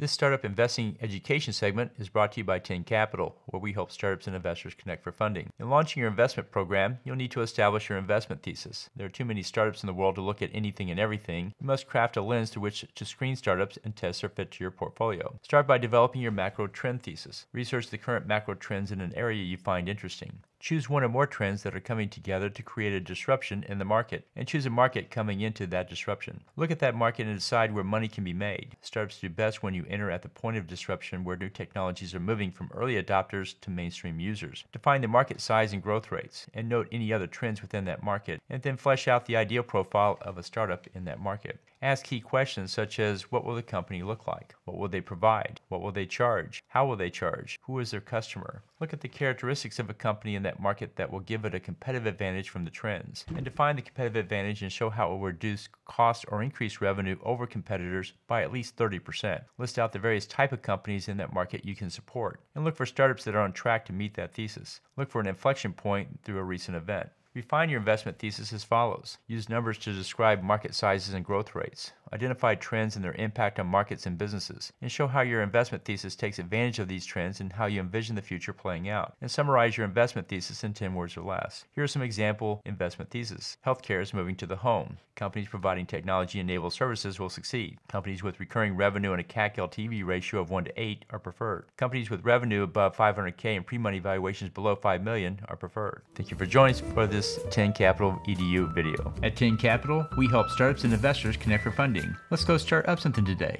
This Startup Investing Education segment is brought to you by 10 Capital, where we help startups and investors connect for funding. In launching your investment program, you'll need to establish your investment thesis. There are too many startups in the world to look at anything and everything. You must craft a lens through which to screen startups and test their fit to your portfolio. Start by developing your macro trend thesis. Research the current macro trends in an area you find interesting. Choose one or more trends that are coming together to create a disruption in the market, and choose a market coming into that disruption. Look at that market and decide where money can be made. Startups do best when you enter at the point of disruption where new technologies are moving from early adopters to mainstream users. Define the market size and growth rates, and note any other trends within that market, and then flesh out the ideal profile of a startup in that market. Ask key questions such as what will the company look like? What will they provide? What will they charge? How will they charge? Who is their customer? Look at the characteristics of a company in that market that will give it a competitive advantage from the trends. And define the competitive advantage and show how it will reduce cost or increase revenue over competitors by at least 30%. List out the various type of companies in that market you can support. And look for startups that are on track to meet that thesis. Look for an inflection point through a recent event. Refine your investment thesis as follows. Use numbers to describe market sizes and growth rates identify trends and their impact on markets and businesses, and show how your investment thesis takes advantage of these trends and how you envision the future playing out. And summarize your investment thesis in 10 words or less. Here are some example investment theses. Healthcare is moving to the home. Companies providing technology-enabled services will succeed. Companies with recurring revenue and a CAC LTV ratio of 1 to 8 are preferred. Companies with revenue above 500K and pre-money valuations below 5 million are preferred. Thank you for joining us for this 10 Capital EDU video. At 10 Capital, we help startups and investors connect for funding Let's go start up something today.